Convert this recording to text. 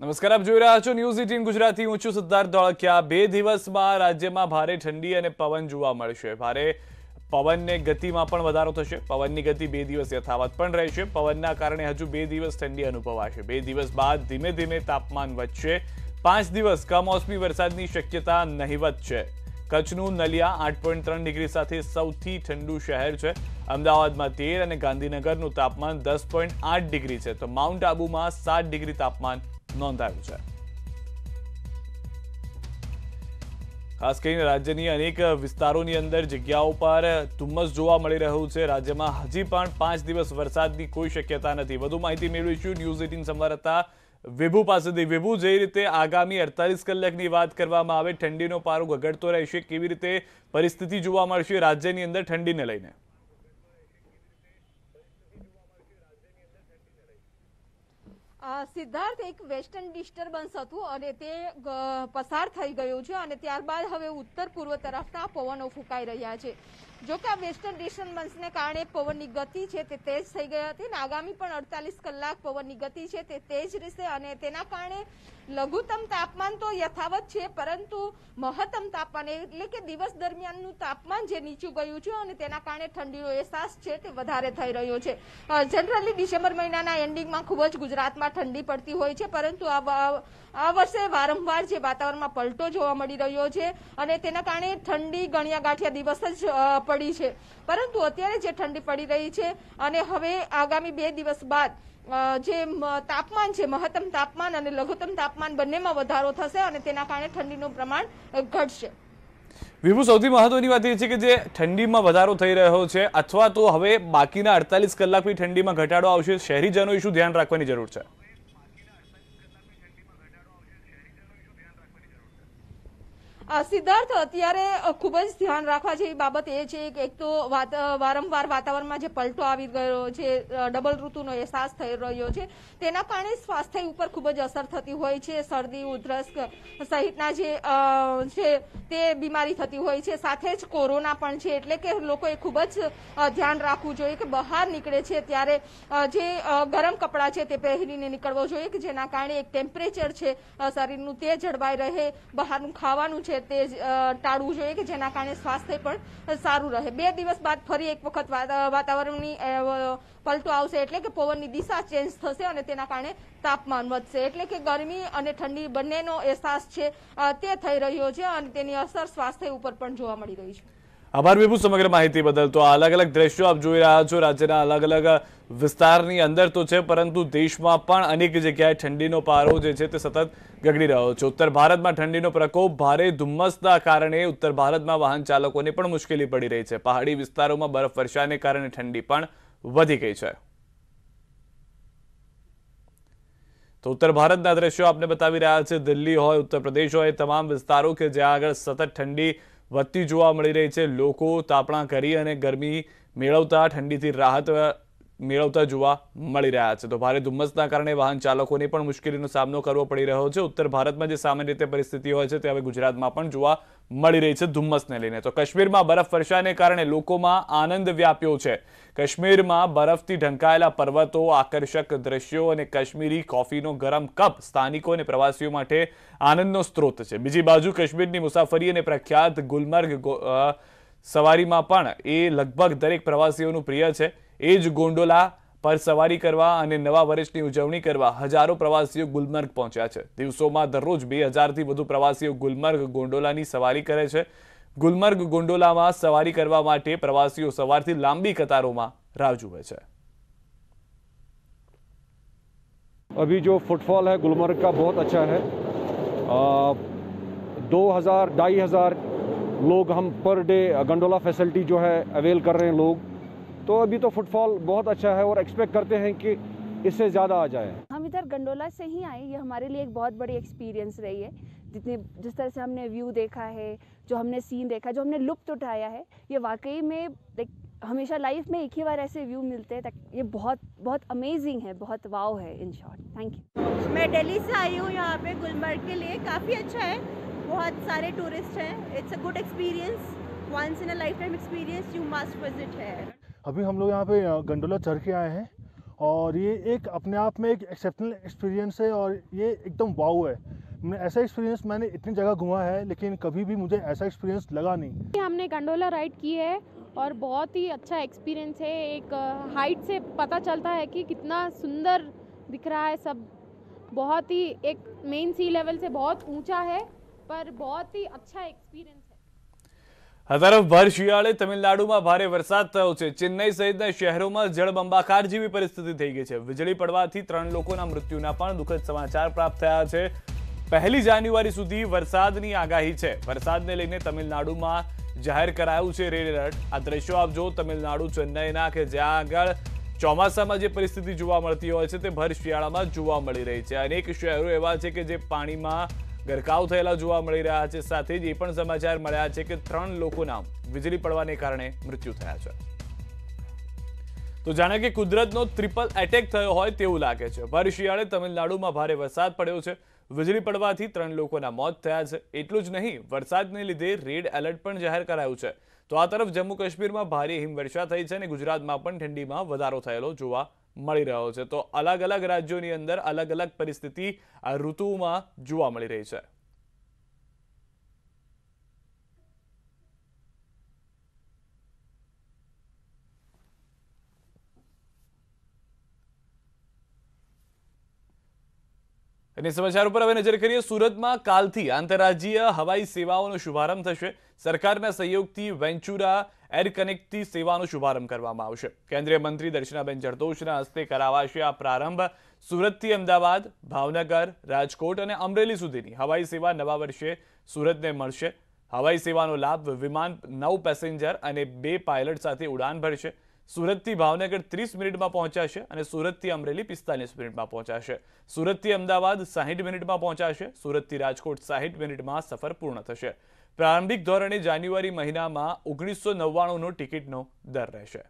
નમસ્કાર આપ જોઈ રહ્યા છો ન્યૂઝ એટીન ગુજરાતી હું છું સિદ્ધાર્થ ધોળકિયા બે દિવસમાં રાજ્યમાં ભારે ઠંડી અને પવન જોવા મળશે ભારે પવનને ગતિમાં પણ વધારો થશે પવનની ગતિ બે દિવસ યથાવત પણ રહેશે પવનના કારણે હજુ બે દિવસ ઠંડી અનુભવાશે બે દિવસ બાદ ધીમે ધીમે તાપમાન વધશે પાંચ દિવસ કમોસમી વરસાદની શક્યતા નહીવત છે કચ્છનું નલિયા આઠ પોઈન્ટ ત્રણ ડિગ્રી સાથે સૌથી ઠંડુ શહેર છે અમદાવાદમાં તેર અને ગાંધીનગરનું તાપમાન દસ પોઈન્ટ આઠ ડિગ્રી છે તો માઉન્ટ આબુમાં સાત ડિગ્રી તાપમાન નોંધાયું છે ખાસ કરીને રાજ્યની અનેક વિસ્તારોની અંદર જગ્યાઓ પર ધુમ્મસ જોવા મળી રહ્યું છે રાજ્યમાં હજી પણ પાંચ દિવસ વરસાદની કોઈ શક્યતા નથી વધુ માહિતી મેળવીશું ન્યૂઝ એટીન સંવાદદાતા વિભુ પાસેથી વિભુ જે રીતે આગામી અડતાલીસ કલાકની વાત કરવામાં આવે ઠંડીનો પારો ગગડતો રહેશે કેવી રીતે પરિસ્થિતિ જોવા મળશે રાજ્યની અંદર ઠંડીને લઈને સિદ્ધાર્થ એક વેસ્ટર્ન ડિસ્ટર્બન્સ હતું અને તે પસાર થઈ ગયું છે અને ત્યારબાદ હવે ઉત્તર પૂર્વ તરફના પવનો ફૂંકાઈ રહ્યા છે જો કે આ વેસ્ટર્ન ડિસ્ટર્બન્સને કારણે પવનની ગતિ છે તે તેજ થઈ ગઈ હતી અને આગામી પણ અડતાલીસ કલાક પવનની ગતિ છે તે તેજ રહેશે અને તેના કારણે લઘુત્તમ તાપમાન તો યથાવત છે પરંતુ મહત્તમ તાપમાન એટલે કે દિવસ દરમિયાનનું તાપમાન જે નીચું ગયું છે અને તેના કારણે ઠંડીનો અહેસાસ છે તે વધારે થઈ રહ્યો છે જનરલી ડિસેમ્બર મહિનાના એન્ડિંગમાં ખૂબ જ ગુજરાતમાં ઠંડી પડતી હોય છે પરંતુ આ વર્ષે વારંવાર જે વાતાવરણમાં પલટો જોવા મળી રહ્યો છે અને તેના કારણે ઠંડી ગણ્યા ગાંઠિયા દિવસ જ પડી છે પરંતુ અત્યારે જે ઠંડી પડી રહી છે અને હવે આગામી બે દિવસ બાદ જે તાપમાન છે મહત્તમ તાપમાન અને લઘુત્તમ તાપમાન બંનેમાં વધારો થશે અને તેના કારણે ઠંડીનું પ્રમાણ ઘટશે વિભુ સૌથી મહત્વની વાત એ છે કે જે ઠંડીમાં વધારો થઈ રહ્યો છે અથવા તો હવે બાકીના અડતાલીસ કલાકની ઠંડીમાં ઘટાડો આવશે શહેરીજનોએ શું ધ્યાન રાખવાની જરૂર છે સિદ્ધાર્થ અત્યારે ખૂબ જ ધ્યાન રાખવા જેવી બાબત એ છે કે એક તો વારંવાર વાતાવરણમાં જે પલટો આવી ગયો છે ડબલ ઋતુનો અહેસાસ થઈ રહ્યો છે તેના કારણે સ્વાસ્થ્ય ઉપર ખૂબ જ અસર થતી હોય છે શરદી ઉધરસ સહિતના જે છે તે બીમારી થતી હોય છે સાથે જ કોરોના પણ છે એટલે કે લોકોએ ખૂબ જ ધ્યાન રાખવું જોઈએ કે બહાર નીકળે છે ત્યારે જે ગરમ કપડાં છે તે પહેરીને નીકળવો જોઈએ કે જેના કારણે એક ટેમ્પરેચર છે શરીરનું તે જળવાઈ રહે બહારનું ખાવાનું છે છે તે ટાળવું જોઈએ કે જેના કારણે સ્વાસ્થ્ય પણ સારું રહે બે દિવસ બાદ ફરી એક વખત વાતાવરણની પલટો આવશે એટલે કે પવનની દિશા ચેન્જ થશે અને તેના કારણે તાપમાન વધશે એટલે કે ગરમી અને ઠંડી બંનેનો અહેસાસ છે તે થઈ રહ્યો છે અને તેની અસર સ્વાસ્થ્ય ઉપર પણ જોવા મળી રહી છે આભાર વિભુ સમગ્ર માહિતી બદલ તો અલગ અલગ દ્રશ્યો આપ જોઈ રહ્યા છો રાજ્યના અલગ અલગ વિસ્તારની અંદર તો છે પરંતુ દેશમાં પણ અનેક જગ્યાએ ઠંડીનો પારો જે છે તે સતત ગગડી રહ્યો છે ઉત્તર ભારતમાં ઠંડીનો પ્રકોપ ભારે ધુમ્મસના કારણે ઉત્તર ભારતમાં વાહન ચાલકોને પણ મુશ્કેલી પડી રહી છે પહાડી વિસ્તારોમાં બરફ વર્ષાને કારણે ઠંડી પણ વધી ગઈ છે તો ઉત્તર ભારતના દ્રશ્યો આપને બતાવી રહ્યા છે દિલ્હી હોય ઉત્તર પ્રદેશ હોય તમામ વિસ્તારો કે જ્યાં આગળ સતત ઠંડી વધતી જોવા મળી રહી છે લોકો તાપણા કરી અને ગરમી મેળવતા ઠંડીથી રાહત મેળવતા જોવા મળી રહ્યા છે તો ભારે ધુમ્મસના કારણે વાહન ચાલકોને પણ મુશ્કેલીનો સામનો કરવો પડી રહ્યો છે ઉત્તર ભારતમાં જે સામાન્ય રીતે પરિસ્થિતિ હોય છે તે હવે ગુજરાતમાં પણ જોવા મળી રહી છે ધુમ્મસને લઈને તો કાશ્મીરમાં બરફ વર્ષાને કારણે લોકોમાં આનંદ વ્યાપ્યો છે કાશ્મીરમાં બરફથી ઢંકાયેલા પર્વતો આકર્ષક દ્રશ્યો અને કાશ્મીરી કોફીનો ગરમ કપ સ્થાનિકો અને પ્રવાસીઓ માટે આનંદનો સ્ત્રોત છે બીજી બાજુ કાશ્મીરની મુસાફરી અને પ્રખ્યાત ગુલમર્ગ સવારીમાં પણ એ લગભગ દરેક પ્રવાસીઓનું પ્રિય છે એજ ગોન્ડોલા પર સવારી કરવા અને નવા વર્ષની ઉજવણી કરવા હજારો પ્રવાસીઓ ગુલમર્ગ પહોંચ્યા છે દિવસોમાં દરરોજ 2000 થી વધુ પ્રવાસીઓ ગુલમર્ગ ગોન્ડોલાની સવારી કરે છે ગુલમર્ગ ગોન્ડોલામાં સવારી કરવા માટે પ્રવાસીઓ સવારથી લાંબી કતારોમાં રાજુ હોય છે અબી જો ફૂટવલ હે ગુલમર્ગ કા બહોત અચ્છા હે 2000 25000 લોગ હમ પર ડે ગોન્ડોલા ફેસિલિટી જો હે અવેલ કર રહે લોગ तो अभी तो फुटफॉल बहुत अच्छा है और एक्सपेक्ट करते हैं कि इससे ज़्यादा आ जाए हम इधर गंडोला से ही आए ये हमारे लिए एक बहुत बड़ी एक्सपीरियंस रही है जितने जिस तरह से हमने व्यू देखा है जो हमने सीन देखा जो हमने लुप्त उठाया है ये वाकई में हमेशा लाइफ में एक ही बार ऐसे व्यू मिलते हैं ये बहुत बहुत अमेजिंग है बहुत वाव है इन शॉर्ट थैंक यू मैं दिल्ली से आई हूँ यहाँ पे गुलमर्ग के लिए काफ़ी अच्छा है बहुत सारे टूरिस्ट हैं it's a good experience once in a lifetime experience you must visit है अभी हम लोग यहाँ पे गंडोला चढ़ के आए हैं और ये एक अपने आप में एक एक्सेप्शनल एक्सपीरियंस है और ये एकदम वाव है मैं ऐसा एक्सपीरियंस मैंने इतनी जगह घुमा है लेकिन कभी भी मुझे ऐसा एक्सपीरियंस लगा नहीं हमने गंडोला राइड की है और बहुत ही अच्छा एक्सपीरियंस है एक हाइट से पता चलता है कि कितना सुंदर दिख रहा है सब बहुत ही एक मेन सी लेवल से बहुत ऊंचा है पर बहुत ही अच्छा एक्सपीरियंस તરફ ભર શિયાળે તમિલનાડુમાં ભારે વરસાદ થયો છે ચેન્નઈ સહિતના શહેરોમાં જળબંબાકાર જેવી પરિસ્થિતિ થઈ ગઈ છે વીજળી પડવાથી ત્રણ લોકોના મૃત્યુના પણ દુઃખદ સમાચાર પ્રાપ્ત થયા છે પહેલી જાન્યુઆરી સુધી વરસાદની આગાહી છે વરસાદને લઈને તમિલનાડુમાં જાહેર કરાયું છે રેડ એલર્ટ આ દ્રશ્યો આપ જો તમિલનાડુ ચેન્નઈના કે જ્યાં આગળ ચોમાસામાં જે પરિસ્થિતિ જોવા મળતી હોય છે તે ભર શિયાળામાં જોવા મળી રહી છે અનેક શહેરો એવા છે કે જે પાણીમાં ગરકાવ થયેલા જોવા મળી રહ્યા છે સાથે જ એ પણ સમાચાર મળ્યા છે કે ત્રણ લોકોના વીજળી પડવાને કારણે મૃત્યુ થયા છે તો જાણે કે કુદરતનો ટ્રિપલ એટેક થયો હોય તેવું લાગે છે ભર શિયાળે તમિલનાડુમાં ભારે વરસાદ પડ્યો છે વીજળી પડવાથી ત્રણ લોકોના મોત થયા છે એટલું જ નહીં વરસાદને લીધે રેડ એલર્ટ પણ જાહેર કરાયું છે તો આ તરફ જમ્મુ કાશ્મીરમાં ભારે હિમવર્ષા થઈ છે અને ગુજરાતમાં પણ ઠંડીમાં વધારો થયેલો જોવા મળી રહ્યો છે તો અલગ અલગ રાજ્યોની અંદર અલગ અલગ પરિસ્થિતિ આ ઋતુમાં જોવા મળી રહી છે અને સમાચાર ઉપર હવે નજર કરીએ સુરતમાં કાલથી આંતરરાજ્ય હવાઈ સેવાઓનો શુભારંભ થશે સરકારના સહયોગથી વેન્ચુરા એર કનેક્ટથી સેવાનો શુભારંભ કરવામાં આવશે કેન્દ્રીય મંત્રી દર્શનાબેન જરદોશના હસ્તે કરાવાશે આ પ્રારંભ સુરતથી અમદાવાદ ભાવનગર રાજકોટ અને અમરેલી સુધીની હવાઈ સેવા નવા વર્ષે સુરતને મળશે હવાઈ સેવાનો લાભ વિમાન નવ પેસેન્જર અને બે પાયલટ સાથે ઉડાન ભરશે સુરતથી ભાવનગર ત્રીસ મિનિટમાં પહોંચાશે અને સુરતથી અમરેલી પિસ્તાલીસ મિનિટમાં પહોંચાશે સુરતથી અમદાવાદ સાહીઠ મિનિટમાં પહોંચાશે સુરતથી રાજકોટ સાહીઠ મિનિટમાં સફર પૂર્ણ થશે પ્રારંભિક ધોરણે જાન્યુઆરી મહિનામાં ઓગણીસો નવ્વાણુંનો ટિકિટનો દર રહેશે